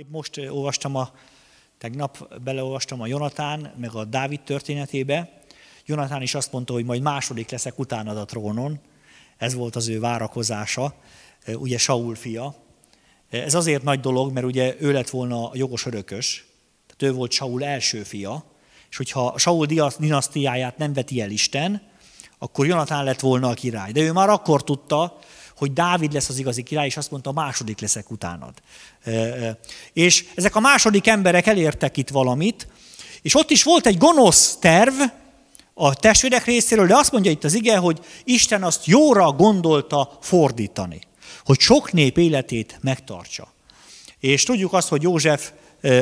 Épp most olvastam a, tegnap beleolvastam a Jonatán, meg a Dávid történetébe. Jonatán is azt mondta, hogy majd második leszek utánad a trónon. Ez volt az ő várakozása, ugye Saul fia. Ez azért nagy dolog, mert ugye ő lett volna a jogos örökös, tehát ő volt Saul első fia, és hogyha Saul dinasztiáját nem veti el Isten, akkor Jonatán lett volna a király. De ő már akkor tudta, hogy Dávid lesz az igazi király, és azt mondta, a második leszek utánad. És ezek a második emberek elértek itt valamit, és ott is volt egy gonosz terv a testvérek részéről, de azt mondja itt az ige, hogy Isten azt jóra gondolta fordítani, hogy sok nép életét megtartsa. És tudjuk azt, hogy József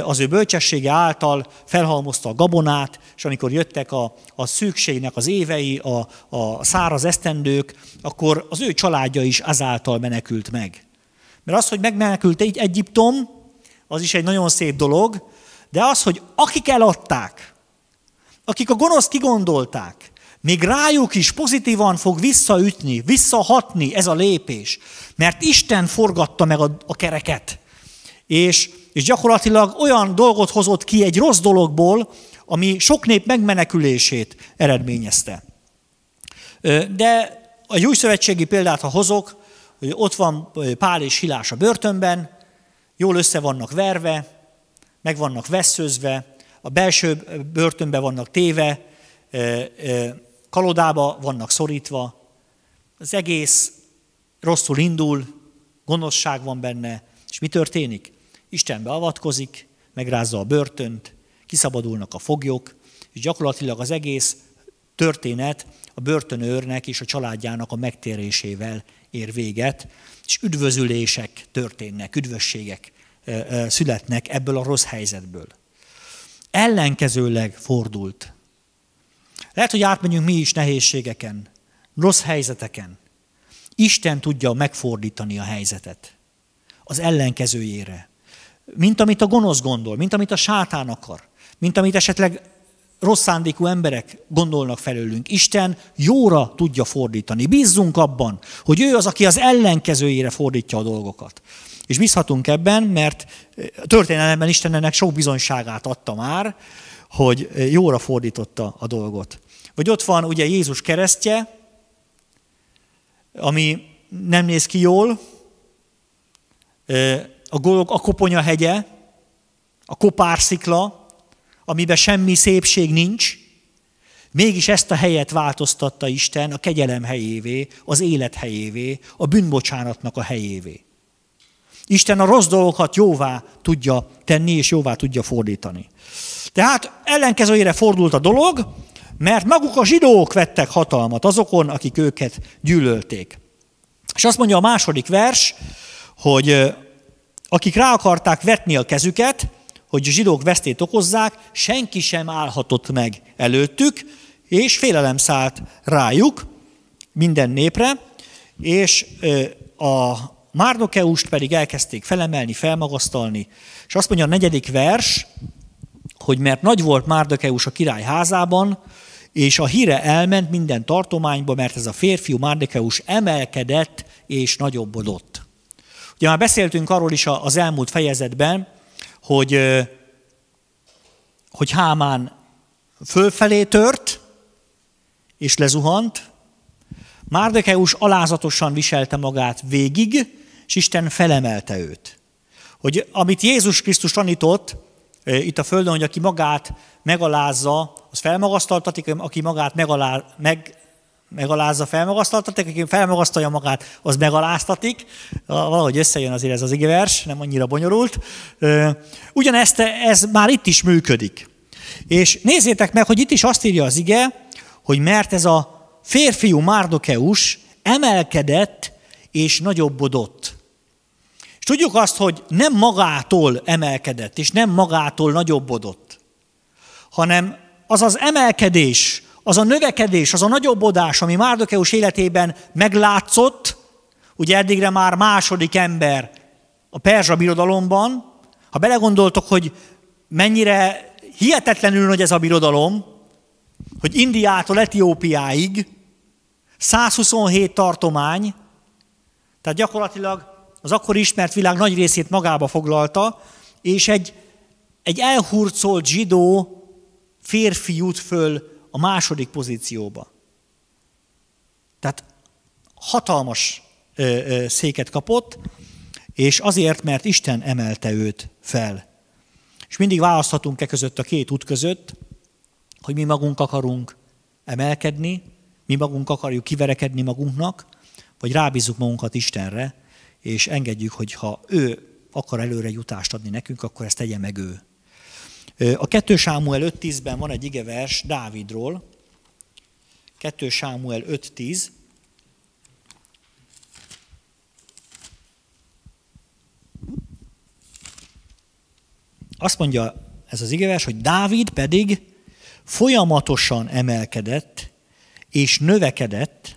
az ő bölcsessége által felhalmozta a gabonát, és amikor jöttek a, a szükségnek az évei, a, a száraz esztendők, akkor az ő családja is azáltal menekült meg. Mert az, hogy megmenekült egy Egyiptom, az is egy nagyon szép dolog, de az, hogy akik eladták, akik a gonoszt kigondolták, még rájuk is pozitívan fog visszaütni, visszahatni ez a lépés, mert Isten forgatta meg a, a kereket. És és gyakorlatilag olyan dolgot hozott ki egy rossz dologból, ami sok nép megmenekülését eredményezte. De a új szövetségi példát, ha hozok, hogy ott van Pál és Hilás a börtönben, jól össze vannak verve, meg vannak veszőzve, a belső börtönbe vannak téve, kalodába vannak szorítva, az egész rosszul indul, gonoszság van benne, és mi történik? Isten beavatkozik, megrázza a börtönt, kiszabadulnak a foglyok, és gyakorlatilag az egész történet a börtönőrnek és a családjának a megtérésével ér véget, és üdvözülések történnek, üdvösségek születnek ebből a rossz helyzetből. Ellenkezőleg fordult. Lehet, hogy átmegyünk mi is nehézségeken, rossz helyzeteken. Isten tudja megfordítani a helyzetet az ellenkezőjére mint amit a gonosz gondol, mint amit a sátán akar, mint amit esetleg rossz szándékú emberek gondolnak felőlünk. Isten jóra tudja fordítani. Bízzunk abban, hogy ő az, aki az ellenkezőjére fordítja a dolgokat. És bízhatunk ebben, mert eh, történelemben Isten ennek sok bizonyságát adta már, hogy eh, jóra fordította a dolgot. Vagy ott van ugye Jézus keresztje, ami nem néz ki jól, eh, a, golog, a koponya hegye, a kopárszikla, amiben semmi szépség nincs, mégis ezt a helyet változtatta Isten a kegyelem helyévé, az élet helyévé, a bűnbocsánatnak a helyévé. Isten a rossz dolgokat jóvá tudja tenni, és jóvá tudja fordítani. Tehát ellenkezőjére fordult a dolog, mert maguk a zsidók vettek hatalmat azokon, akik őket gyűlölték. És azt mondja a második vers, hogy akik rá akarták vetni a kezüket, hogy a zsidók vesztét okozzák, senki sem állhatott meg előttük, és félelem szállt rájuk, minden népre, és a Márdokeust pedig elkezdték felemelni, felmagasztalni. És azt mondja a negyedik vers, hogy mert nagy volt Márdokeus a király házában, és a híre elment minden tartományba, mert ez a férfiú Márdokeus emelkedett és nagyobbodott. Ugye már beszéltünk arról is az elmúlt fejezetben, hogy, hogy Hámán fölfelé tört, és lezuhant, Márdekeus alázatosan viselte magát végig, és Isten felemelte őt. Hogy amit Jézus Krisztus tanított itt a Földön, hogy aki magát megalázza, az felmagasztaltatik, aki magát megalá, meg, megalázza, felmagasztaltatik, aki felmagasztalja magát, az megaláztatik. Valahogy összejön azért ez az igevers, nem annyira bonyolult. Ugyanezt ez már itt is működik. És nézzétek meg, hogy itt is azt írja az ige, hogy mert ez a férfiú Márdokeus emelkedett és nagyobbodott. És tudjuk azt, hogy nem magától emelkedett, és nem magától nagyobbodott, hanem az az emelkedés, az a növekedés, az a nagyobbodás, ami Márdokeus életében meglátszott, ugye eddigre már második ember a Perzsa birodalomban, ha belegondoltok, hogy mennyire hihetetlenül nagy ez a birodalom, hogy Indiától Etiópiáig 127 tartomány, tehát gyakorlatilag az akkor ismert világ nagy részét magába foglalta, és egy, egy elhurcolt zsidó férfi jut föl a második pozícióba. Tehát hatalmas ö, ö, széket kapott, és azért, mert Isten emelte őt fel. És mindig választhatunk e között a két út között, hogy mi magunk akarunk emelkedni, mi magunk akarjuk kiverekedni magunknak, vagy rábízunk magunkat Istenre, és engedjük, hogy ha ő akar előre jutást adni nekünk, akkor ezt tegye meg ő. A 2 Sámuel 5.10-ben van egy vers Dávidról. 2 Sámuel 5.10. Azt mondja ez az igevers, hogy Dávid pedig folyamatosan emelkedett és növekedett,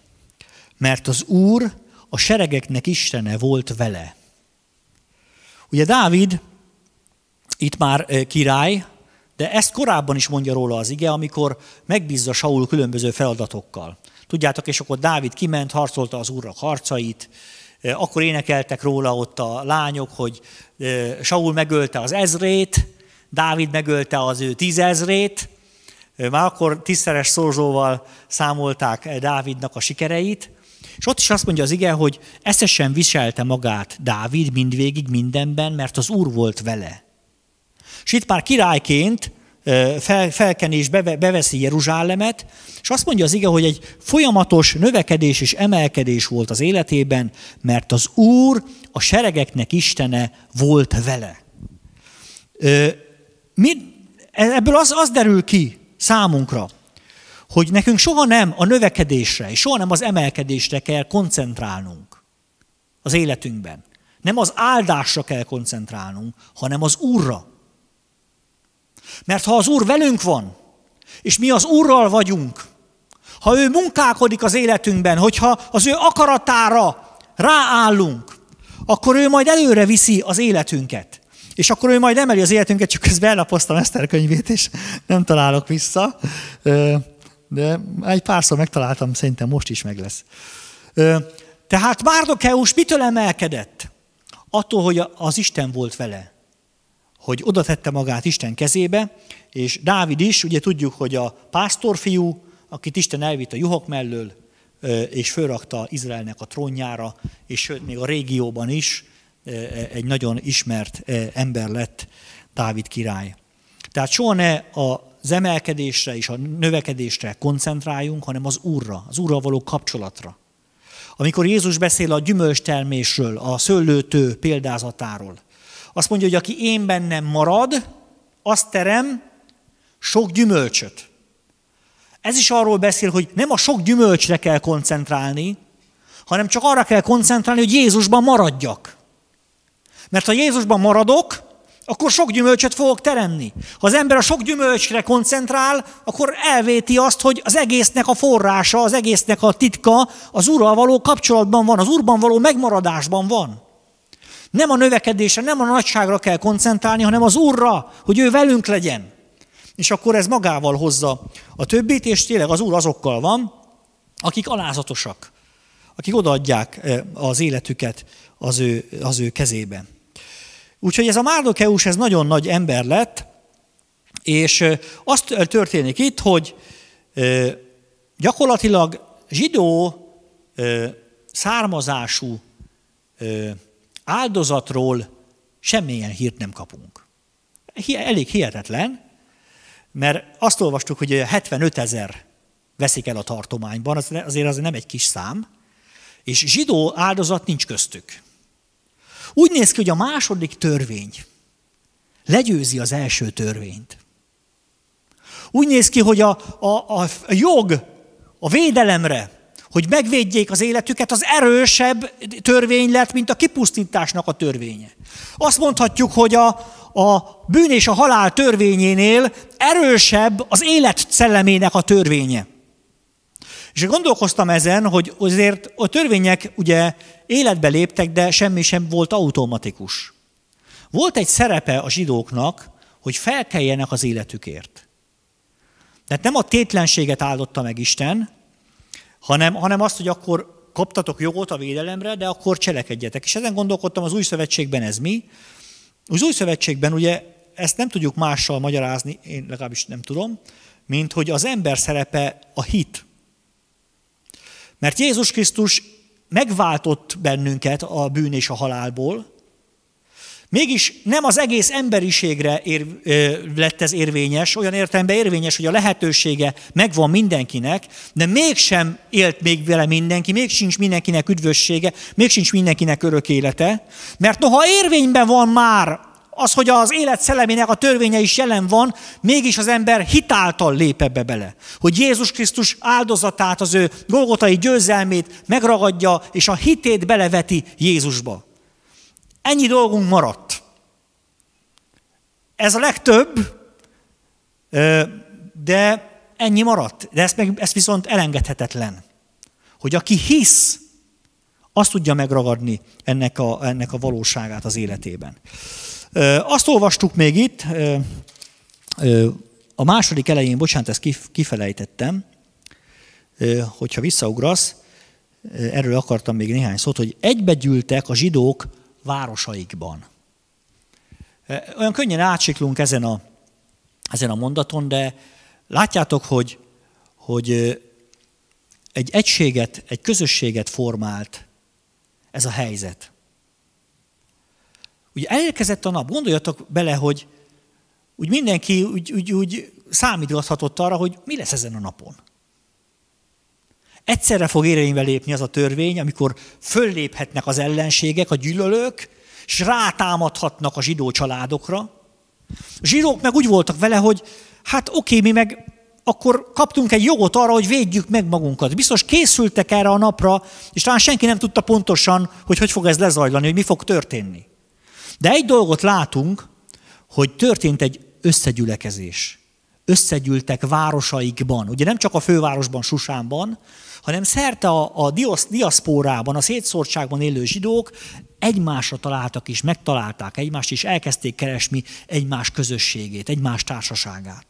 mert az Úr a seregeknek Istene volt vele. Ugye Dávid itt már király, de ezt korábban is mondja róla az ige, amikor megbízza Saul különböző feladatokkal. Tudjátok, és akkor Dávid kiment, harcolta az úrnak harcait, akkor énekeltek róla ott a lányok, hogy Saul megölte az ezrét, Dávid megölte az ő tízezrét, már akkor tízszeres szorzóval számolták Dávidnak a sikereit, és ott is azt mondja az ige, hogy eszesen viselte magát Dávid mindvégig mindenben, mert az Úr volt vele. És itt már királyként fel, felkenés beveszi Jeruzsálemet, és azt mondja az ige, hogy egy folyamatos növekedés és emelkedés volt az életében, mert az Úr a seregeknek Istene volt vele. Mi, e, ebből az, az derül ki számunkra, hogy nekünk soha nem a növekedésre, és soha nem az emelkedésre kell koncentrálnunk az életünkben. Nem az áldásra kell koncentrálnunk, hanem az Úrra. Mert ha az Úr velünk van, és mi az Úrral vagyunk, ha ő munkálkodik az életünkben, hogyha az ő akaratára ráállunk, akkor ő majd előre viszi az életünket. És akkor ő majd emeli az életünket, csak közben ellapoztam Eszter könyvét, és nem találok vissza. De egy párszor megtaláltam, szerintem most is meg lesz. Tehát Márdokeus mitől emelkedett? Attól, hogy az Isten volt vele hogy oda tette magát Isten kezébe, és Dávid is, ugye tudjuk, hogy a pásztorfiú, akit Isten elvitt a juhok mellől, és fölrakta Izraelnek a trónjára, és sőt, még a régióban is e, egy nagyon ismert ember lett Dávid király. Tehát soha ne az emelkedésre és a növekedésre koncentráljunk, hanem az Úrra, az Úrra való kapcsolatra. Amikor Jézus beszél a gyümölcstermésről, a szőlőtő példázatáról, azt mondja, hogy aki én bennem marad, azt terem sok gyümölcsöt. Ez is arról beszél, hogy nem a sok gyümölcsre kell koncentrálni, hanem csak arra kell koncentrálni, hogy Jézusban maradjak. Mert ha Jézusban maradok, akkor sok gyümölcsöt fogok teremni. Ha az ember a sok gyümölcsre koncentrál, akkor elvéti azt, hogy az egésznek a forrása, az egésznek a titka az ura való kapcsolatban van, az Urban való megmaradásban van. Nem a növekedésre, nem a nagyságra kell koncentrálni, hanem az Úrra, hogy ő velünk legyen. És akkor ez magával hozza a többit, és tényleg az Úr azokkal van, akik alázatosak, akik odaadják eh, az életüket az ő, az ő kezébe. Úgyhogy ez a Márdokeus, ez nagyon nagy ember lett, és eh, azt eh, történik itt, hogy gyakorlatilag zsidó származású áldozatról semmilyen hírt nem kapunk. Elég hihetetlen, mert azt olvastuk, hogy 75 ezer veszik el a tartományban, azért az nem egy kis szám, és zsidó áldozat nincs köztük. Úgy néz ki, hogy a második törvény legyőzi az első törvényt. Úgy néz ki, hogy a, a, a jog a védelemre, hogy megvédjék az életüket, az erősebb törvény lett, mint a kipusztításnak a törvénye. Azt mondhatjuk, hogy a, a bűn és a halál törvényénél erősebb az élet szellemének a törvénye. És gondolkoztam ezen, hogy azért a törvények ugye életbe léptek, de semmi sem volt automatikus. Volt egy szerepe a zsidóknak, hogy felkeljenek az életükért. Tehát nem a tétlenséget áldotta meg Isten, hanem, hanem azt, hogy akkor kaptatok jogot a védelemre, de akkor cselekedjetek. És ezen gondolkodtam, az új szövetségben ez mi? Az új szövetségben ugye ezt nem tudjuk mással magyarázni, én legalábbis nem tudom, mint hogy az ember szerepe a hit. Mert Jézus Krisztus megváltott bennünket a bűn és a halálból, Mégis nem az egész emberiségre ér, ö, lett ez érvényes, olyan értelemben érvényes, hogy a lehetősége megvan mindenkinek, de mégsem élt még vele mindenki, még sincs mindenkinek üdvössége, még sincs mindenkinek örök élete, mert noha érvényben van már az, hogy az élet szellemének a törvénye is jelen van, mégis az ember hitáltal lép ebbe bele. Hogy Jézus Krisztus áldozatát, az ő golgotai győzelmét megragadja, és a hitét beleveti Jézusba. Ennyi dolgunk maradt. Ez a legtöbb, de ennyi maradt. De ez, meg, ez viszont elengedhetetlen. Hogy aki hisz, azt tudja megragadni ennek a, ennek a valóságát az életében. Azt olvastuk még itt, a második elején, bocsánat, ezt kifelejtettem, hogyha visszaugrasz, erről akartam még néhány szót, hogy egybegyűltek a zsidók városaikban. Olyan könnyen átsiklunk ezen a, ezen a mondaton, de látjátok, hogy, hogy egy egységet, egy közösséget formált ez a helyzet. Ugye elérkezett a nap, gondoljatok bele, hogy úgy mindenki úgy, úgy, úgy számítgatott arra, hogy mi lesz ezen a napon. Egyszerre fog érvénybe lépni az a törvény, amikor fölléphetnek az ellenségek, a gyűlölők, és rátámadhatnak a zsidó családokra. A zsidók meg úgy voltak vele, hogy hát oké, mi meg akkor kaptunk egy jogot arra, hogy védjük meg magunkat. Biztos készültek erre a napra, és talán senki nem tudta pontosan, hogy hogy fog ez lezajlani, hogy mi fog történni. De egy dolgot látunk, hogy történt egy összegyülekezés. Összegyűltek városaikban. Ugye nem csak a fővárosban, Susánban, hanem szerte a, a diosz, diaszpórában, a szétszórtságban élő zsidók egymásra találtak is, megtalálták egymást, és elkezdték keresni egymás közösségét, egymás társaságát.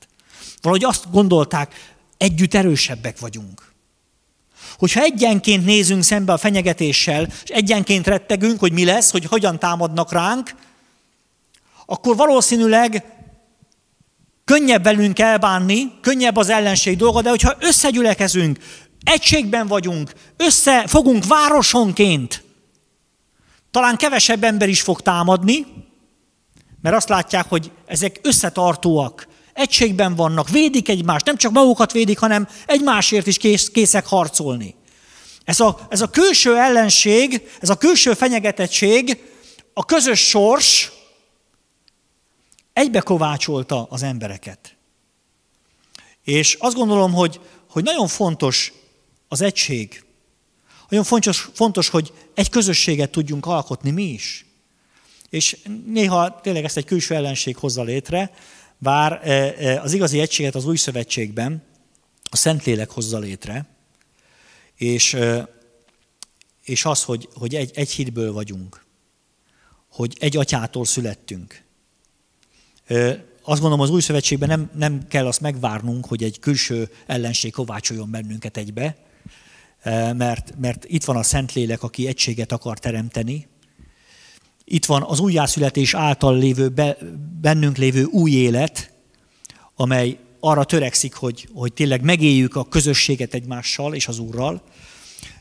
Valahogy azt gondolták, együtt erősebbek vagyunk. Hogyha egyenként nézünk szembe a fenyegetéssel, és egyenként rettegünk, hogy mi lesz, hogy hogyan támadnak ránk, akkor valószínűleg könnyebb velünk elbánni, könnyebb az ellenség dolga, de hogyha összegyülekezünk, Egységben vagyunk, összefogunk városonként. Talán kevesebb ember is fog támadni, mert azt látják, hogy ezek összetartóak, egységben vannak, védik egymást, nem csak magukat védik, hanem egymásért is kész, készek harcolni. Ez a, ez a külső ellenség, ez a külső fenyegetettség, a közös sors egybe kovácsolta az embereket. És azt gondolom, hogy, hogy nagyon fontos az egység. Nagyon fontos, fontos, hogy egy közösséget tudjunk alkotni mi is. És néha tényleg ezt egy külső ellenség hozza létre, bár e, e, az igazi egységet az új szövetségben a Szentlélek hozza létre, és, e, és az, hogy, hogy egy, egy hídből vagyunk, hogy egy atyától születtünk. Azt gondolom, az új szövetségben nem, nem kell azt megvárnunk, hogy egy külső ellenség kovácsoljon bennünket egybe, Eh, mert, mert itt van a Szentlélek, aki egységet akar teremteni, itt van az újjászületés által lévő, be, bennünk lévő új élet, amely arra törekszik, hogy, hogy tényleg megéljük a közösséget egymással és az Úrral,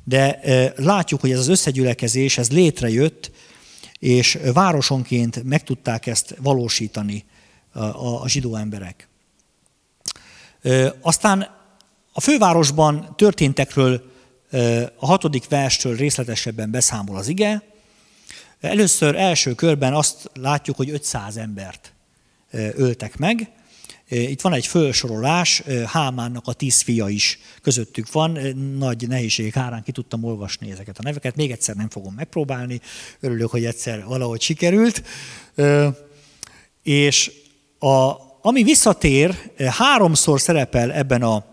de eh, látjuk, hogy ez az összegyülekezés, ez létrejött, és városonként meg tudták ezt valósítani a, a zsidó emberek. Eh, aztán a fővárosban történtekről a hatodik verstől részletesebben beszámol az ige. Először első körben azt látjuk, hogy 500 embert öltek meg. Itt van egy felsorolás, Hámánnak a tíz fia is közöttük van. Nagy nehézség hárán ki tudtam olvasni ezeket a neveket. Még egyszer nem fogom megpróbálni. Örülök, hogy egyszer valahogy sikerült. És a, ami visszatér, háromszor szerepel ebben a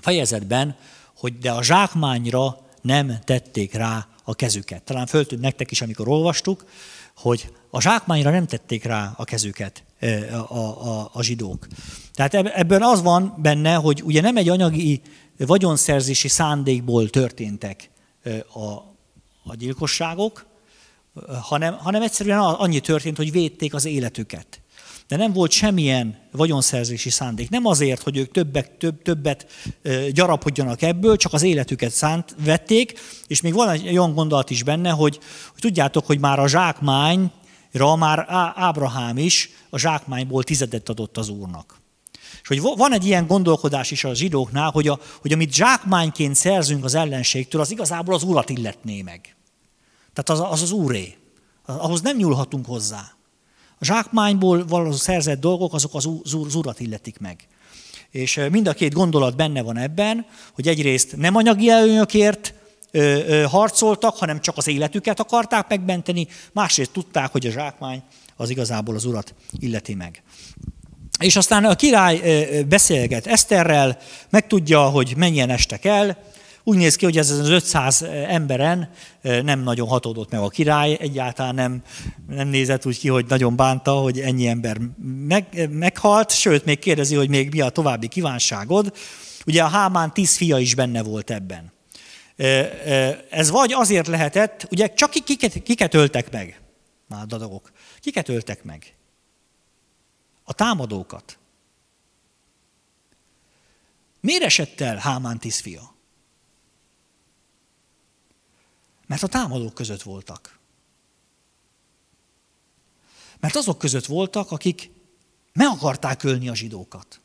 fejezetben, hogy de a zsákmányra nem tették rá a kezüket. Talán föltűnt nektek is, amikor olvastuk, hogy a zsákmányra nem tették rá a kezüket a, a, a zsidók. Tehát ebben az van benne, hogy ugye nem egy anyagi vagyonszerzési szándékból történtek a, a gyilkosságok, hanem, hanem egyszerűen annyi történt, hogy védték az életüket de nem volt semmilyen vagyonszerzési szándék. Nem azért, hogy ők többek, több, többet gyarapodjanak ebből, csak az életüket szánt vették, és még van egy olyan gondolat is benne, hogy, hogy tudjátok, hogy már a zsákmányra már Ábrahám is a zsákmányból tizedet adott az Úrnak. És hogy van egy ilyen gondolkodás is a zsidóknál, hogy, a, hogy amit zsákmányként szerzünk az ellenségtől, az igazából az urat illetné meg. Tehát az az, az úré. Ahhoz nem nyúlhatunk hozzá. A zsákmányból való szerzett dolgok, azok az, úr, az urat illetik meg. És mind a két gondolat benne van ebben, hogy egyrészt nem anyagi előnyökért ö, ö, harcoltak, hanem csak az életüket akarták megmenteni, másrészt tudták, hogy a zsákmány az igazából az urat illeti meg. És aztán a király beszélget Eszterrel, megtudja, hogy mennyien estek el, úgy néz ki, hogy ez az 500 emberen nem nagyon hatódott meg a király, egyáltalán nem, nem nézett úgy ki, hogy nagyon bánta, hogy ennyi ember meg, meghalt, sőt, még kérdezi, hogy még mi a további kívánságod. Ugye a Hámán tíz fia is benne volt ebben. Ez vagy azért lehetett, ugye csak kiket, kiket öltek meg, már dadagok, kiket öltek meg? A támadókat. Miért esett el Hámán tíz fia? Mert a támadók között voltak. Mert azok között voltak, akik meg akarták ölni a zsidókat.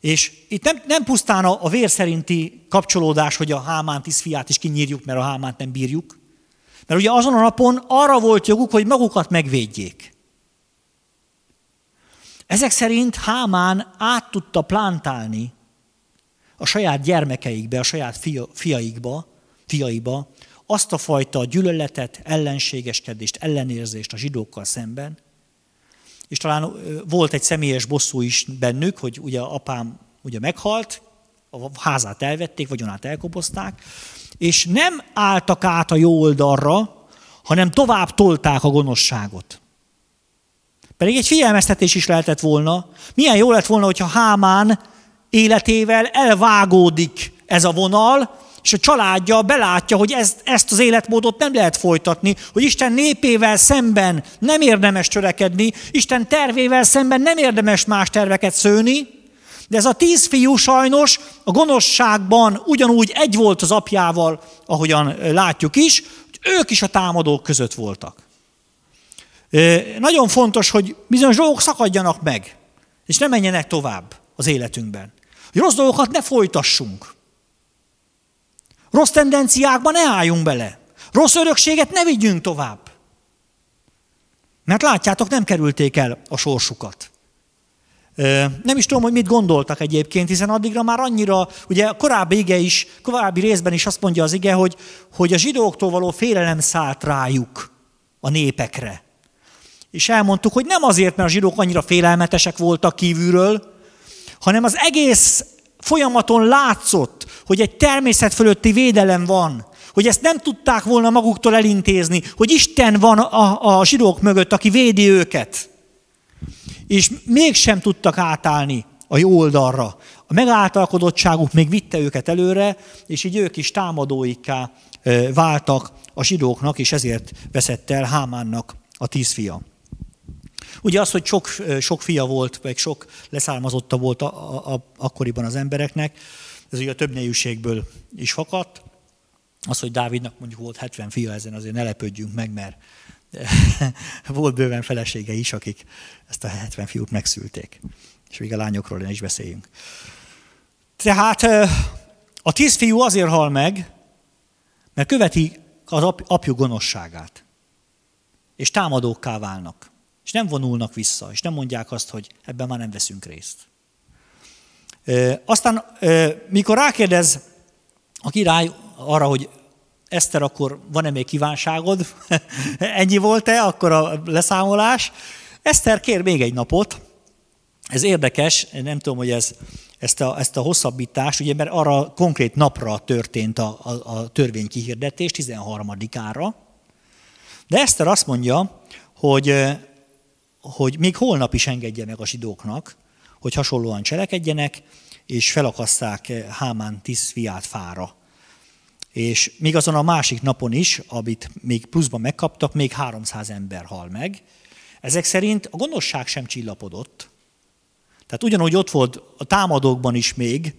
És itt nem, nem pusztán a, a vér szerinti kapcsolódás, hogy a Hámán tíz fiát is kinyírjuk, mert a Hámánt nem bírjuk. Mert ugye azon a napon arra volt joguk, hogy magukat megvédjék. Ezek szerint Hámán át tudta plántálni a saját gyermekeikbe, a saját fia, fiaikba fiaiba azt a fajta gyűlöletet, ellenségeskedést, ellenérzést a zsidókkal szemben, és talán volt egy személyes bosszú is bennük, hogy ugye apám ugye meghalt, a házát elvették, vagyonát elkobozták, és nem álltak át a jó oldalra, hanem tovább tolták a gonoszságot. Pedig egy figyelmeztetés is lehetett volna. Milyen jó lett volna, hogyha Hámán életével elvágódik ez a vonal, és a családja belátja, hogy ezt, ezt az életmódot nem lehet folytatni, hogy Isten népével szemben nem érdemes törekedni, Isten tervével szemben nem érdemes más terveket szőni, de ez a tíz fiú sajnos a gonoszságban ugyanúgy egy volt az apjával, ahogyan látjuk is, hogy ők is a támadók között voltak. Nagyon fontos, hogy bizonyos dolgok szakadjanak meg, és ne menjenek tovább az életünkben. Hogy rossz dolgokat ne folytassunk. Rossz tendenciákba ne álljunk bele. Rossz örökséget ne vigyünk tovább. Mert látjátok, nem kerülték el a sorsukat. Nem is tudom, hogy mit gondoltak egyébként, hiszen addigra már annyira, ugye a korábbi ige is, korábbi részben is azt mondja az ige, hogy, hogy a zsidóktól való félelem szállt rájuk a népekre. És elmondtuk, hogy nem azért, mert a zsidók annyira félelmetesek voltak kívülről, hanem az egész folyamaton látszott, hogy egy természet fölötti védelem van, hogy ezt nem tudták volna maguktól elintézni, hogy Isten van a, a zsidók mögött, aki védi őket. És mégsem tudtak átállni a jó oldalra. A megáltalkodottságuk még vitte őket előre, és így ők is támadóiká váltak a zsidóknak, és ezért veszett el Hámánnak a tíz fia. Ugye az, hogy sok, sok fia volt, vagy sok leszármazotta volt a, a, a, akkoriban az embereknek, ez ugye a nejűségből is fakadt. Az, hogy Dávidnak mondjuk volt 70 fia, ezen azért ne lepődjünk meg, mert volt bőven felesége is, akik ezt a 70 fiút megszülték. És még a lányokról is beszéljünk. Tehát a tíz fiú azért hal meg, mert követi az apjuk gonoszságát. És támadókká válnak. És nem vonulnak vissza, és nem mondják azt, hogy ebben már nem veszünk részt. Aztán, mikor rákérdez a király arra, hogy Eszter, akkor van-e még kívánságod? Ennyi volt-e akkor a leszámolás? Eszter kér még egy napot. Ez érdekes, nem tudom, hogy ez, ezt, a, ezt a hosszabbítást, ugye, mert arra konkrét napra történt a, a, a törvény kihirdetés, 13-ára. De Eszter azt mondja, hogy hogy még holnap is engedje meg a zsidóknak, hogy hasonlóan cselekedjenek, és felakasszák eh, Hámán tíz fiát fára. És még azon a másik napon is, amit még pluszban megkaptak, még 300 ember hal meg. Ezek szerint a gonoszság sem csillapodott. Tehát ugyanúgy ott volt a támadókban is még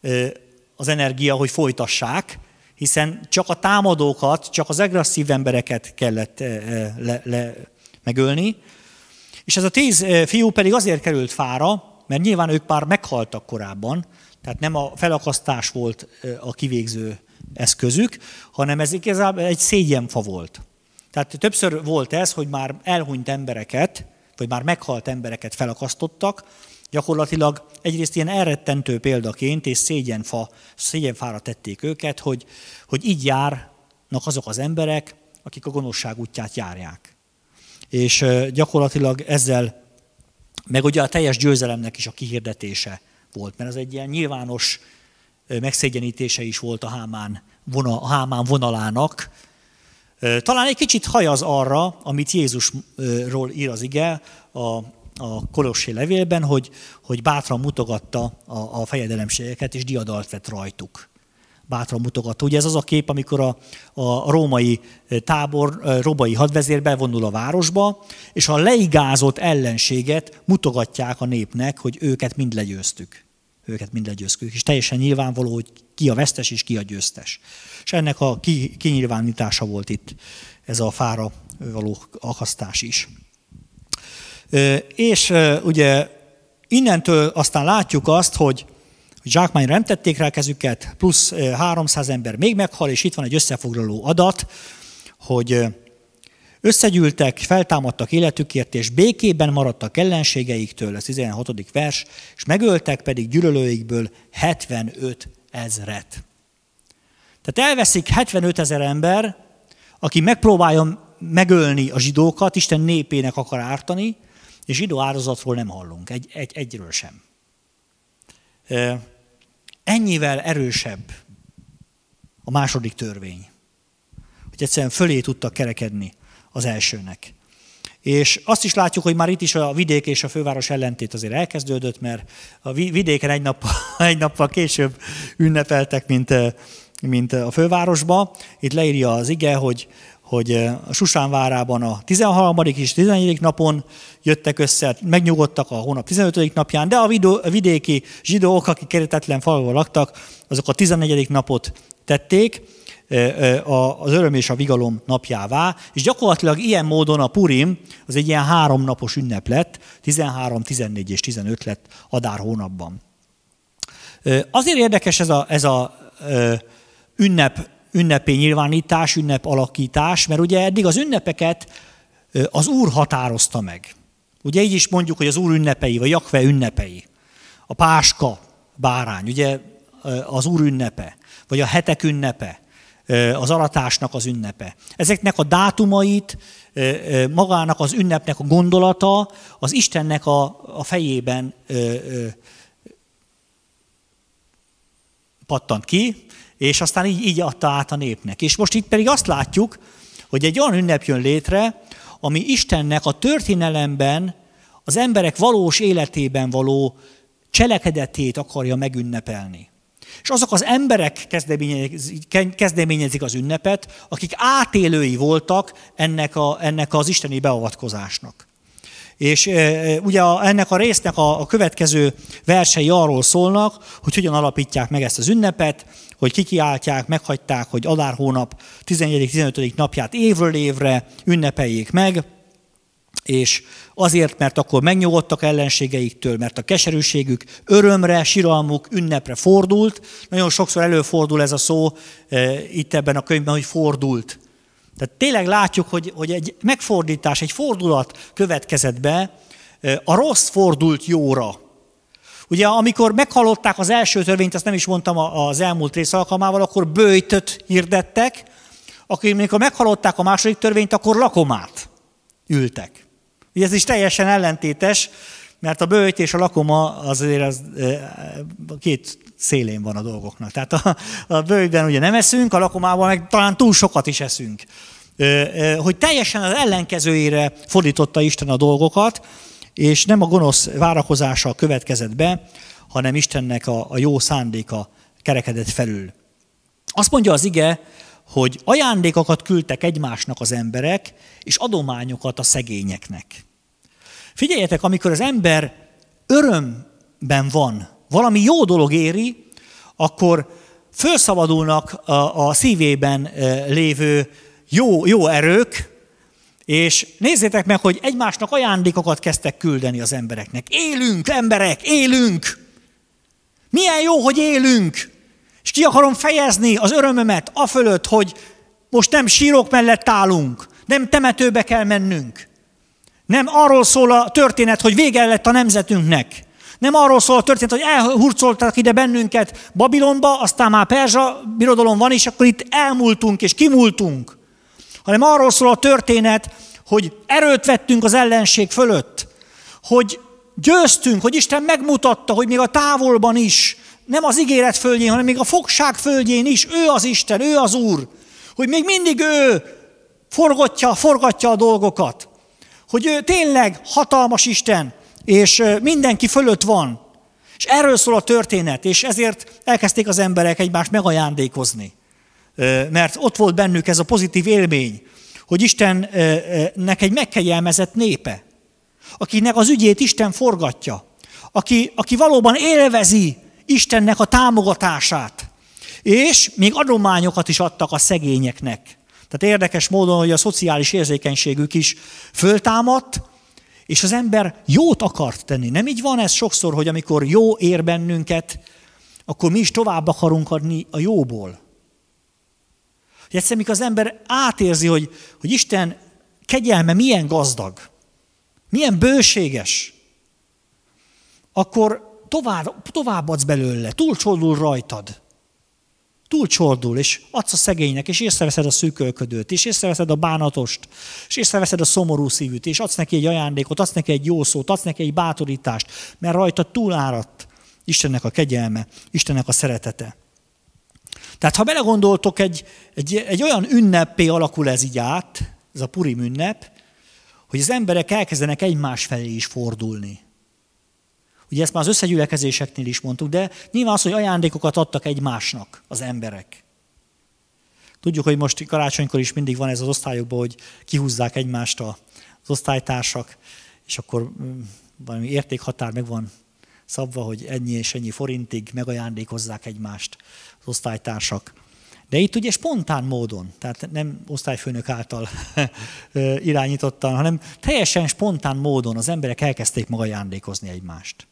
eh, az energia, hogy folytassák, hiszen csak a támadókat, csak az agresszív embereket kellett eh, le, le, megölni, és ez a tíz eh, fiú pedig azért került fára, mert nyilván ők már meghaltak korábban, tehát nem a felakasztás volt eh, a kivégző eszközük, hanem ez igazából egy szégyenfa volt. Tehát többször volt ez, hogy már elhunyt embereket, vagy már meghalt embereket felakasztottak, gyakorlatilag egyrészt ilyen elrettentő példaként és szégyenfa, szégyenfára tették őket, hogy, hogy így járnak azok az emberek, akik a gonoszság útját járják. És gyakorlatilag ezzel, meg ugye a teljes győzelemnek is a kihirdetése volt, mert ez egy ilyen nyilvános megszégyenítése is volt a Hámán, vonal, a Hámán vonalának. Talán egy kicsit hajaz arra, amit Jézusról ír az ige a, a Kolossé levélben, hogy, hogy bátran mutogatta a, a fejedelemségeket, és diadalt vett rajtuk bátran mutogatta. Ugye ez az a kép, amikor a, a római eh, tábor, a eh, római hadvezér bevonul a városba, és a leigázott ellenséget mutogatják a népnek, hogy őket mind legyőztük. Őket mind legyőztük. És teljesen nyilvánvaló, hogy ki a vesztes és ki a győztes. És ennek a kinyilvánítása volt itt ez a fára való akasztás is. Eh, és ugye innentől aztán látjuk azt, hogy zsákmányra nem tették rá kezüket, plusz 300 ember még meghal, és itt van egy összefoglaló adat, hogy összegyűltek, feltámadtak életükért, és békében maradtak ellenségeiktől, ez 16. vers, és megöltek pedig gyűlölőikből 75 ezret. Tehát elveszik 75 ezer ember, aki megpróbálja megölni a zsidókat, Isten népének akar ártani, és zsidó áldozatról nem hallunk, egy, egy, egyről sem ennyivel erősebb a második törvény. Hogy egyszerűen fölé tudtak kerekedni az elsőnek. És azt is látjuk, hogy már itt is a vidék és a főváros ellentét azért elkezdődött, mert a vidéken egy nappal, egy nappal később ünnepeltek, mint, mint a fővárosba. Itt leírja az ige, hogy, hogy eh, a Susán várában a 13. és 14. napon jöttek össze, hát megnyugodtak a hónap 15. napján, de a vidéki zsidók, akik keretetlen falva laktak, azok a 14. napot tették eh, eh, az öröm és a vigalom napjává, és gyakorlatilag ilyen módon a Purim az egy ilyen háromnapos ünnep lett, 13, 14 és 15 lett Adár hónapban. Azért érdekes ez a, ez a ünnep ünnepé nyilvánítás, ünnep alakítás, mert ugye eddig az ünnepeket az Úr határozta meg. Ugye így is mondjuk, hogy az Úr ünnepei, vagy Jakve ünnepei. A páska bárány, ugye az Úr ünnepe, vagy a hetek ünnepe, az aratásnak az ünnepe. Ezeknek a dátumait, magának az ünnepnek a gondolata az Istennek a, a fejében pattant ki, és aztán így, így adta át a népnek. És most itt pedig azt látjuk, hogy egy olyan ünnep jön létre, ami Istennek a történelemben, az emberek valós életében való cselekedetét akarja megünnepelni. És azok az emberek kezdeményezik, kezdeményezik az ünnepet, akik átélői voltak ennek, a, ennek az isteni beavatkozásnak. És e, e ugye ennek a résznek a, a következő versei arról szólnak, hogy hogyan alapítják meg ezt az ünnepet, hogy kikiáltják, meghagyták, hogy Adár hónap 14.-15. napját évről évre ünnepeljék meg, és azért, mert akkor megnyugodtak ellenségeiktől, mert a keserűségük örömre, siralmuk, ünnepre fordult. Nagyon sokszor előfordul ez a szó e, itt ebben a könyvben, hogy fordult. Tehát tényleg látjuk, hogy, hogy egy megfordítás, egy fordulat következett be, eh, a rossz fordult jóra. Ugye amikor meghallották az első törvényt, ezt nem is mondtam az elmúlt rész alkalmával, akkor bőjtöt hirdettek, akkor amikor meghallották a második törvényt, akkor lakomát ültek. Ugye ez is teljesen ellentétes, mert a bőjt és a lakoma azért az, két szélén van a dolgoknak. Tehát a, a bőjtben ugye nem eszünk, a lakomában meg talán túl sokat is eszünk. Hogy teljesen az ellenkezőjére fordította Isten a dolgokat, és nem a gonosz várakozása következett be, hanem Istennek a, a jó szándéka kerekedett felül. Azt mondja az ige, hogy ajándékokat küldtek egymásnak az emberek, és adományokat a szegényeknek. Figyeljetek, amikor az ember örömben van, valami jó dolog éri, akkor felszabadulnak a, a szívében eh, lévő jó, jó erők, és nézzétek meg, hogy egymásnak ajándékokat kezdtek küldeni az embereknek. Élünk, emberek, élünk! Milyen jó, hogy élünk! És ki akarom fejezni az örömömet afölött, hogy most nem sírok mellett állunk, nem temetőbe kell mennünk. Nem arról szól a történet, hogy vége lett a nemzetünknek. Nem arról szól a történet, hogy elhurcoltak ide bennünket Babilonba, aztán már Perzsa birodalom van, és akkor itt elmúltunk és kimúltunk hanem arról szól a történet, hogy erőt vettünk az ellenség fölött, hogy győztünk, hogy Isten megmutatta, hogy még a távolban is, nem az ígéret földjén, hanem még a fogság földjén is, ő az Isten, ő az Úr, hogy még mindig ő forgatja, forgatja a dolgokat, hogy ő tényleg hatalmas Isten, és mindenki fölött van. És erről szól a történet, és ezért elkezdték az emberek egymást megajándékozni mert ott volt bennük ez a pozitív élmény, hogy Istennek egy megkegyelmezett népe, akinek az ügyét Isten forgatja, aki, aki valóban élvezi Istennek a támogatását, és még adományokat is adtak a szegényeknek. Tehát érdekes módon, hogy a szociális érzékenységük is föltámadt, és az ember jót akart tenni. Nem így van ez sokszor, hogy amikor jó ér bennünket, akkor mi is tovább akarunk adni a jóból. Hogy egyszerűen, amikor az ember átérzi, hogy, hogy Isten kegyelme milyen gazdag, milyen bőséges, akkor tovább, tovább adsz belőle, túlcsordul rajtad. Túlcsordul, és adsz a szegénynek, és észreveszed a szűkölködőt, és észreveszed a bánatost, és észreveszed a szomorú szívűt, és adsz neki egy ajándékot, adsz neki egy jó szót, adsz neki egy bátorítást, mert rajta túláradt Istennek a kegyelme, Istennek a szeretete. Tehát ha belegondoltok, egy, egy, egy olyan ünnepé alakul ez így át, ez a purim ünnep, hogy az emberek elkezdenek egymás felé is fordulni. Ugye ezt már az összegyülekezéseknél is mondtuk, de nyilván az, hogy ajándékokat adtak egymásnak az emberek. Tudjuk, hogy most karácsonykor is mindig van ez az osztályokban, hogy kihúzzák egymást az osztálytársak, és akkor mm, valami értékhatár meg van szabva, hogy ennyi és ennyi forintig megajándékozzák egymást az osztálytársak. De itt ugye spontán módon, tehát nem osztályfőnök által irányítottan, hanem teljesen spontán módon az emberek elkezdték maga ajándékozni egymást.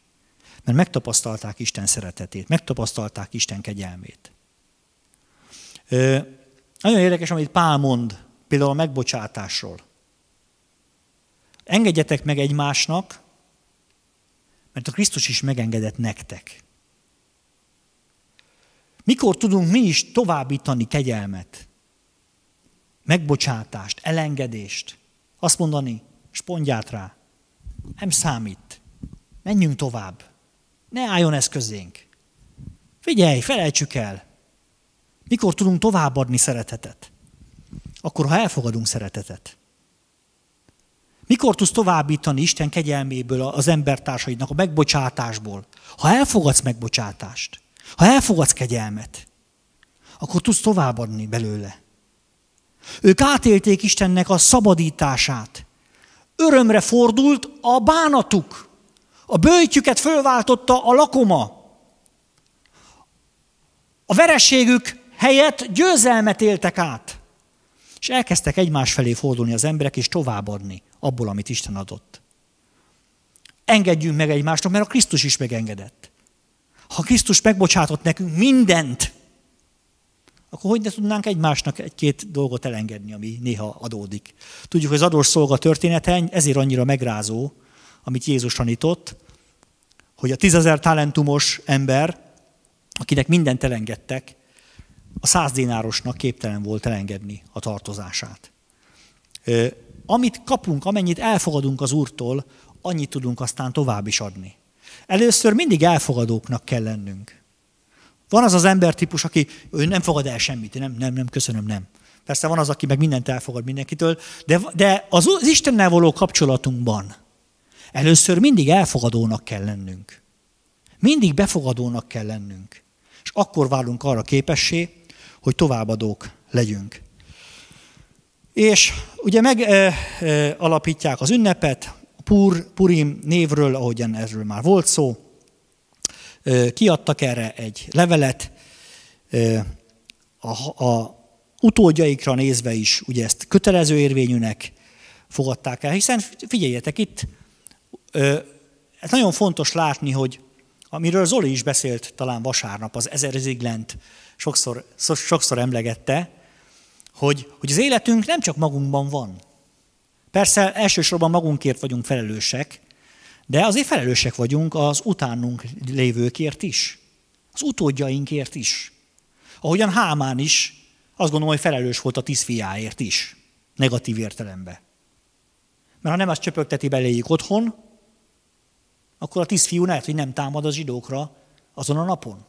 Mert megtapasztalták Isten szeretetét, megtapasztalták Isten kegyelmét. Ö, nagyon érdekes, amit Pál mond, például a megbocsátásról. Engedjetek meg egymásnak, mert a Krisztus is megengedett nektek. Mikor tudunk mi is továbbítani kegyelmet, megbocsátást, elengedést? Azt mondani, spondját rá, nem számít, menjünk tovább, ne álljon ez közénk. Figyelj, felejtsük el. Mikor tudunk továbbadni szeretetet? Akkor, ha elfogadunk szeretetet. Mikor tudsz továbbítani Isten kegyelméből az embertársaidnak, a megbocsátásból? Ha elfogadsz megbocsátást – ha elfogadsz kegyelmet, akkor tudsz továbbadni belőle. Ők átélték Istennek a szabadítását. Örömre fordult a bánatuk. A bőjtjüket fölváltotta a lakoma. A vereségük helyett győzelmet éltek át. És elkezdtek egymás felé fordulni az emberek, és továbbadni abból, amit Isten adott. Engedjünk meg egymásnak, mert a Krisztus is megengedett. Ha Krisztus megbocsátott nekünk mindent, akkor hogy ne tudnánk egymásnak egy-két dolgot elengedni, ami néha adódik. Tudjuk, hogy az adós szolga története ezért annyira megrázó, amit Jézus tanított, hogy a tízezer talentumos ember, akinek mindent elengedtek, a száz dinárosnak képtelen volt elengedni a tartozását. Amit kapunk, amennyit elfogadunk az Úrtól, annyit tudunk aztán tovább is adni. Először mindig elfogadóknak kell lennünk. Van az az embertípus, aki ő nem fogad el semmit, nem, nem, nem, köszönöm, nem. Persze van az, aki meg mindent elfogad mindenkitől, de, de az, az Istennel való kapcsolatunkban először mindig elfogadónak kell lennünk. Mindig befogadónak kell lennünk. És akkor válunk arra képessé, hogy továbbadók legyünk. És ugye megalapítják eh, eh az ünnepet, Pur, Purim névről, ahogyan erről már volt szó. Kiadtak erre egy levelet, a, a utódjaikra nézve is ugye ezt kötelező érvényűnek fogadták el, hiszen figyeljetek itt, ez nagyon fontos látni, hogy amiről Zoli is beszélt talán vasárnap, az ezer ziglent sokszor, sokszor emlegette, hogy, hogy az életünk nem csak magunkban van, Persze elsősorban magunkért vagyunk felelősek, de azért felelősek vagyunk az utánunk lévőkért is, az utódjainkért is. Ahogyan Hámán is, azt gondolom, hogy felelős volt a tíz fiáért is, negatív értelemben. Mert ha nem azt csöpögteti beléjük otthon, akkor a tíz fiú lehet, hogy nem támad a zsidókra azon a napon.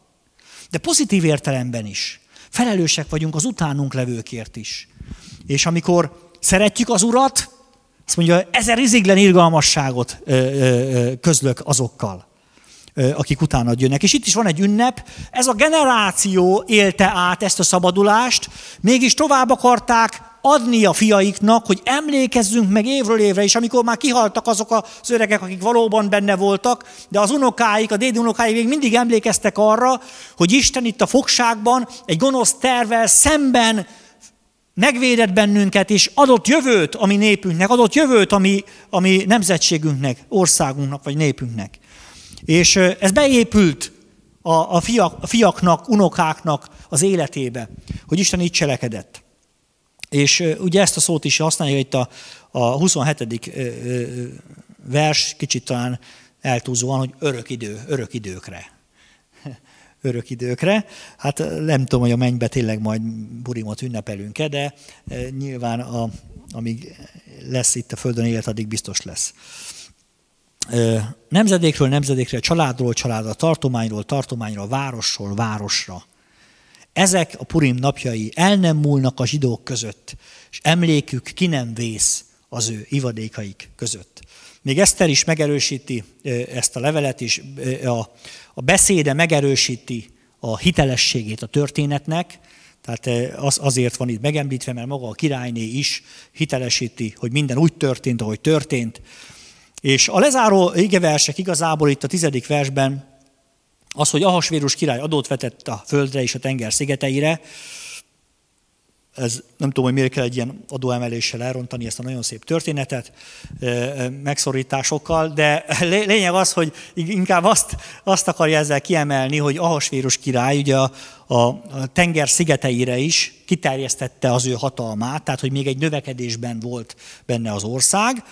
De pozitív értelemben is. Felelősek vagyunk az utánunk levőkért is. És amikor szeretjük az urat, azt mondja, ezer iziglen irgalmasságot közlök azokkal, akik utána jönnek. És itt is van egy ünnep, ez a generáció élte át ezt a szabadulást, mégis tovább akarták adni a fiaiknak, hogy emlékezzünk meg évről évre is, amikor már kihaltak azok az öregek, akik valóban benne voltak, de az unokáik, a unokáik még mindig emlékeztek arra, hogy Isten itt a fogságban egy gonosz tervel szemben megvédett bennünket, és adott jövőt a mi népünknek, adott jövőt a mi, a mi nemzetségünknek, országunknak, vagy népünknek. És ez beépült a, a, fiak, a fiaknak, unokáknak az életébe, hogy Isten így cselekedett. És ugye ezt a szót is használja itt a, a 27. vers, kicsit talán eltúzóan, hogy örök idő, örök időkre örök időkre. Hát nem tudom, hogy a mennybe tényleg majd burimot ünnepelünk-e, de nyilván a, amíg lesz itt a Földön élet, addig biztos lesz. Nemzedékről nemzedékre, családról családra, tartományról tartományra, városról városra. Ezek a Purim napjai el nem múlnak a zsidók között, és emlékük ki nem vész az ő ivadékaik között. Még Eszter is megerősíti ezt a levelet is, a, beszéde megerősíti a hitelességét a történetnek, tehát az, azért van itt megemlítve, mert maga a királyné is hitelesíti, hogy minden úgy történt, ahogy történt. És a lezáró égeversek igazából itt a tizedik versben az, hogy Ahasvérus király adót vetett a földre és a tenger szigeteire, ez nem tudom, hogy mire kell egy ilyen adóemeléssel elrontani ezt a nagyon szép történetet, megszorításokkal, de lényeg az, hogy inkább azt, azt akarja ezzel kiemelni, hogy Ahasvérus király ugye a, a tenger szigeteire is kiterjesztette az ő hatalmát, tehát hogy még egy növekedésben volt benne az ország,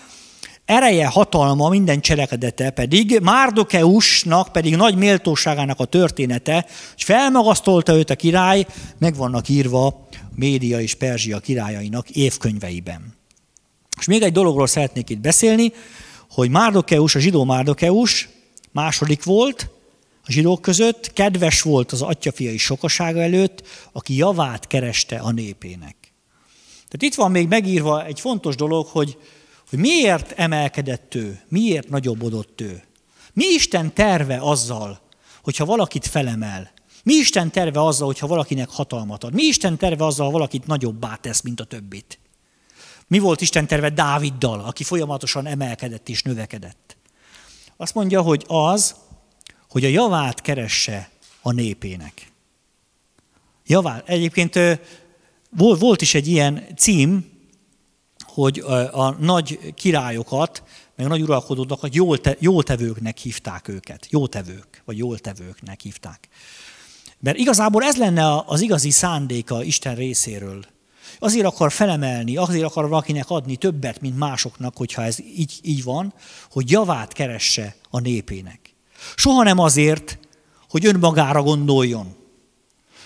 ereje, hatalma, minden cselekedete pedig, Márdokeusnak pedig nagy méltóságának a története, és felmagasztolta őt a király, meg vannak írva Média és Perzsia királyainak évkönyveiben. És még egy dologról szeretnék itt beszélni, hogy Márdokeus, a zsidó Márdokeus második volt a zsidók között, kedves volt az atyafiai sokasága előtt, aki javát kereste a népének. Tehát itt van még megírva egy fontos dolog, hogy, hogy miért emelkedett ő, miért nagyobbodott ő. Mi Isten terve azzal, hogyha valakit felemel, mi Isten terve azzal, hogyha valakinek hatalmat ad? Mi Isten terve azzal, ha valakit nagyobbá tesz, mint a többit? Mi volt Isten terve Dáviddal, aki folyamatosan emelkedett és növekedett? Azt mondja, hogy az, hogy a javát keresse a népének. Javát. Egyébként volt is egy ilyen cím, hogy a nagy királyokat, meg a nagy uralkodókat jótevőknek hívták őket. Jótevők, vagy jóltevőknek hívták. Mert igazából ez lenne az igazi szándéka Isten részéről. Azért akar felemelni, azért akar valakinek adni többet, mint másoknak, hogyha ez így, így van, hogy javát keresse a népének. Soha nem azért, hogy önmagára gondoljon.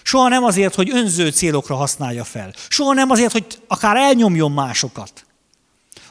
Soha nem azért, hogy önző célokra használja fel. Soha nem azért, hogy akár elnyomjon másokat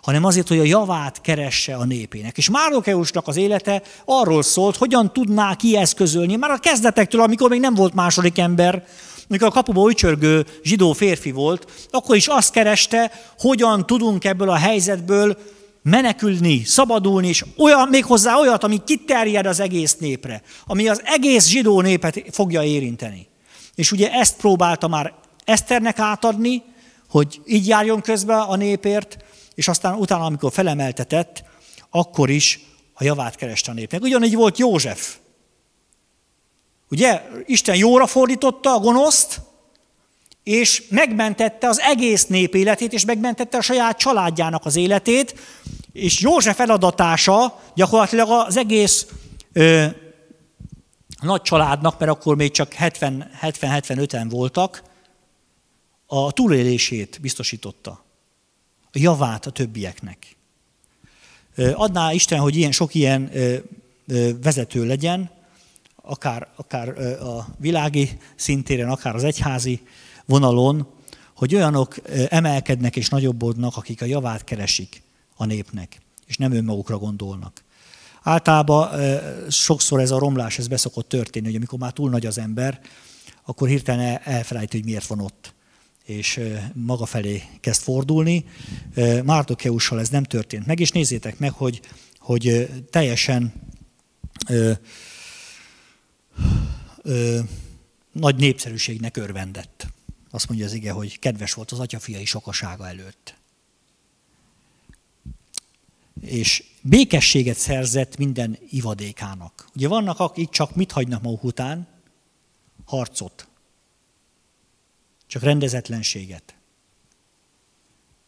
hanem azért, hogy a javát keresse a népének. És Márdokeusnak az élete arról szólt, hogyan tudná kieszközölni, már a kezdetektől, amikor még nem volt második ember, amikor a kapuba ücsörgő zsidó férfi volt, akkor is azt kereste, hogyan tudunk ebből a helyzetből menekülni, szabadulni, és olyan, méghozzá olyat, ami kiterjed az egész népre, ami az egész zsidó népet fogja érinteni. És ugye ezt próbálta már Eszternek átadni, hogy így járjon közbe a népért, és aztán utána, amikor felemeltetett, akkor is a javát kereste a népnek. Ugyanígy volt József. Ugye, Isten jóra fordította a gonoszt, és megmentette az egész nép életét, és megmentette a saját családjának az életét, és József eladatása gyakorlatilag az egész ö, nagy családnak, mert akkor még csak 70-75-en voltak, a túlélését biztosította javát a többieknek. Adná Isten, hogy ilyen, sok ilyen vezető legyen, akár, akár a világi szintéren, akár az egyházi vonalon, hogy olyanok emelkednek és nagyobbodnak, akik a javát keresik a népnek, és nem önmagukra gondolnak. Általában sokszor ez a romlás, ez beszokott történni, hogy amikor már túl nagy az ember, akkor hirtelen elfelejti, hogy miért van ott és maga felé kezd fordulni. Mártokeussal ez nem történt meg, és nézzétek meg, hogy, hogy teljesen ö, ö, nagy népszerűségnek örvendett. Azt mondja az ige, hogy kedves volt az atyafiai sokasága előtt. És békességet szerzett minden ivadékának. Ugye vannak, akik csak mit hagynak maguk után? Harcot, csak rendezetlenséget,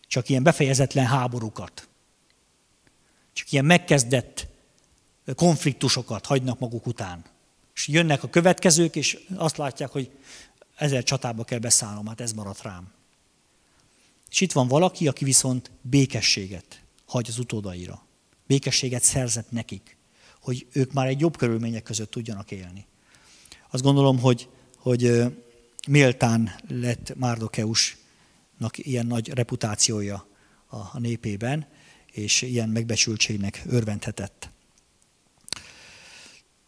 csak ilyen befejezetlen háborúkat, csak ilyen megkezdett konfliktusokat hagynak maguk után. És jönnek a következők, és azt látják, hogy ezer csatába kell beszállnom, hát ez maradt rám. És itt van valaki, aki viszont békességet hagy az utódaira. Békességet szerzett nekik, hogy ők már egy jobb körülmények között tudjanak élni. Azt gondolom, hogy, hogy méltán lett Márdokeusnak ilyen nagy reputációja a, népében, és ilyen megbecsültségnek örvendhetett.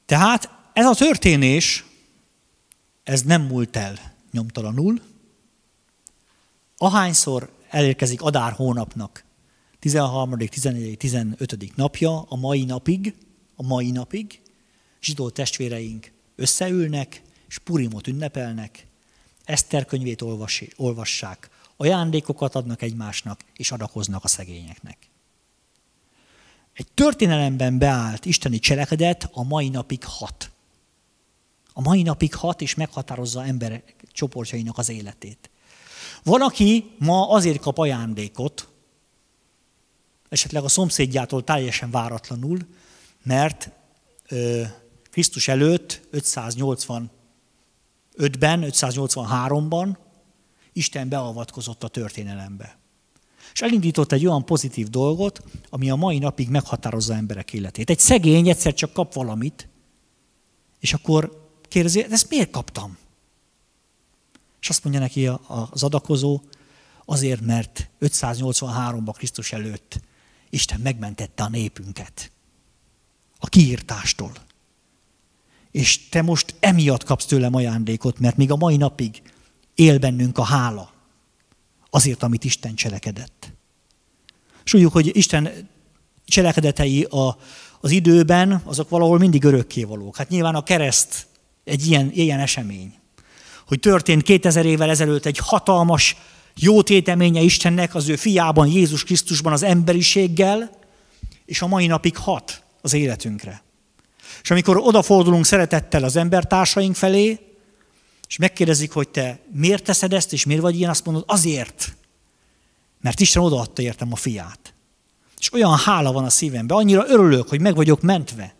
Tehát ez a történés, ez nem múlt el nyomtalanul. Ahányszor elérkezik Adár hónapnak 13., 14., 15. napja, a mai napig, a mai napig, zsidó testvéreink összeülnek, és Purimot ünnepelnek, Eszter könyvét olvasi, olvassák, ajándékokat adnak egymásnak, és adakoznak a szegényeknek. Egy történelemben beállt isteni cselekedet a mai napig hat. A mai napig hat, és meghatározza emberek csoportjainak az életét. Van, aki ma azért kap ajándékot, esetleg a szomszédjától teljesen váratlanul, mert ö, Krisztus előtt 580 5-ben, 583-ban Isten beavatkozott a történelembe. És elindított egy olyan pozitív dolgot, ami a mai napig meghatározza emberek életét. Egy szegény egyszer csak kap valamit, és akkor kérdezi, ezt miért kaptam? És azt mondja neki az adakozó, azért, mert 583-ban Krisztus előtt Isten megmentette a népünket a kiírtástól és te most emiatt kapsz tőlem ajándékot, mert még a mai napig él bennünk a hála azért, amit Isten cselekedett. Súlyuk, hogy Isten cselekedetei a, az időben, azok valahol mindig valók. Hát nyilván a kereszt egy ilyen, ilyen esemény. Hogy történt 2000 évvel ezelőtt egy hatalmas jó téteménye Istennek az ő fiában, Jézus Krisztusban, az emberiséggel, és a mai napig hat az életünkre. És amikor odafordulunk szeretettel az embertársaink felé, és megkérdezik, hogy te miért teszed ezt, és miért vagy ilyen, azt mondod, azért, mert Isten odaadta értem a fiát. És olyan hála van a szívemben, annyira örülök, hogy meg vagyok mentve,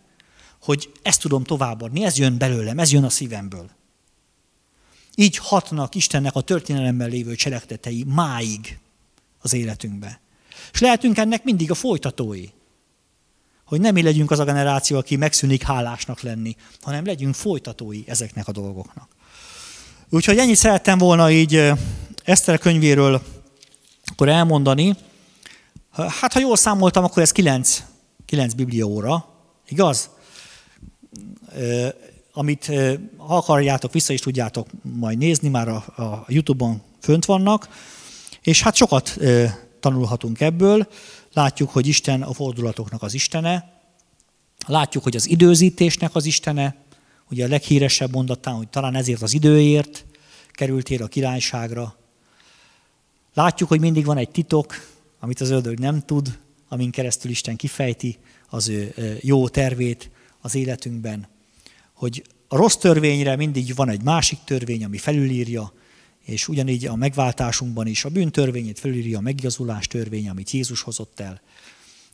hogy ezt tudom továbbadni, ez jön belőlem, ez jön a szívemből. Így hatnak Istennek a történelemben lévő cselekedetei máig az életünkbe. És lehetünk ennek mindig a folytatói hogy nem mi legyünk az a generáció, aki megszűnik hálásnak lenni, hanem legyünk folytatói ezeknek a dolgoknak. Úgyhogy ennyit szerettem volna így Eszter könyvéről akkor elmondani. Hát, ha jól számoltam, akkor ez 9, 9 óra, igaz? Amit ha akarjátok, vissza is tudjátok majd nézni, már a, a Youtube-on fönt vannak. És hát sokat tanulhatunk ebből. Látjuk, hogy Isten a fordulatoknak az Istene, látjuk, hogy az időzítésnek az Istene, ugye a leghíresebb mondatán, hogy talán ezért az időért kerültél a királyságra. Látjuk, hogy mindig van egy titok, amit az ördög nem tud, amin keresztül Isten kifejti az ő jó tervét az életünkben. Hogy a rossz törvényre mindig van egy másik törvény, ami felülírja, és ugyanígy a megváltásunkban is a bűntörvényét felülírja a megigazulás törvény, amit Jézus hozott el.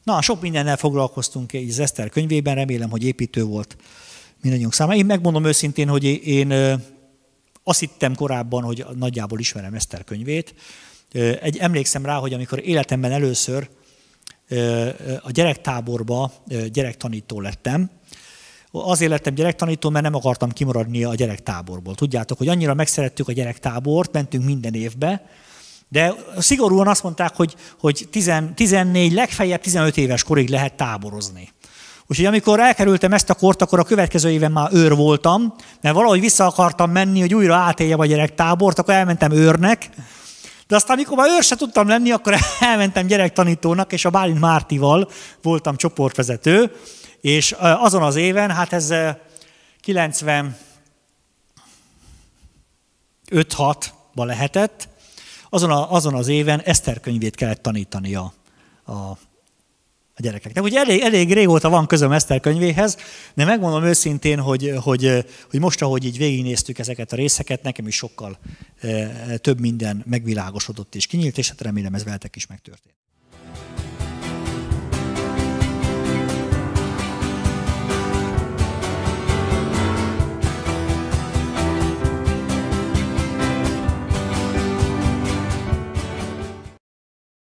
Na, sok mindennel foglalkoztunk így az Eszter könyvében, remélem, hogy építő volt mindannyiunk számára. Én megmondom őszintén, hogy én azt hittem korábban, hogy nagyjából ismerem Eszter könyvét. Egy, emlékszem rá, hogy amikor életemben először a gyerektáborba gyerektanító lettem, Azért lettem gyerektanító, mert nem akartam kimaradni a gyerektáborból. Tudjátok, hogy annyira megszerettük a gyerektábort, mentünk minden évbe, de szigorúan azt mondták, hogy, hogy 10, 14, legfeljebb 15 éves korig lehet táborozni. Úgyhogy amikor elkerültem ezt a kort, akkor a következő éven már őr voltam, mert valahogy vissza akartam menni, hogy újra átéljem a gyerektábort, akkor elmentem őrnek, de aztán, amikor már őr se tudtam lenni, akkor elmentem gyerektanítónak, és a Bálint Mártival voltam csoportvezető, és azon az éven, hát ez 95-6 ban lehetett, azon, a, azon az éven Eszter könyvét kellett tanítani a, a, a gyerekeknek. Ugye elég, elég régóta van közöm Eszter könyvéhez, de megmondom őszintén, hogy, hogy, hogy most, ahogy így végignéztük ezeket a részeket, nekem is sokkal e, több minden megvilágosodott és kinyílt, és hát remélem ez veletek is megtörtént.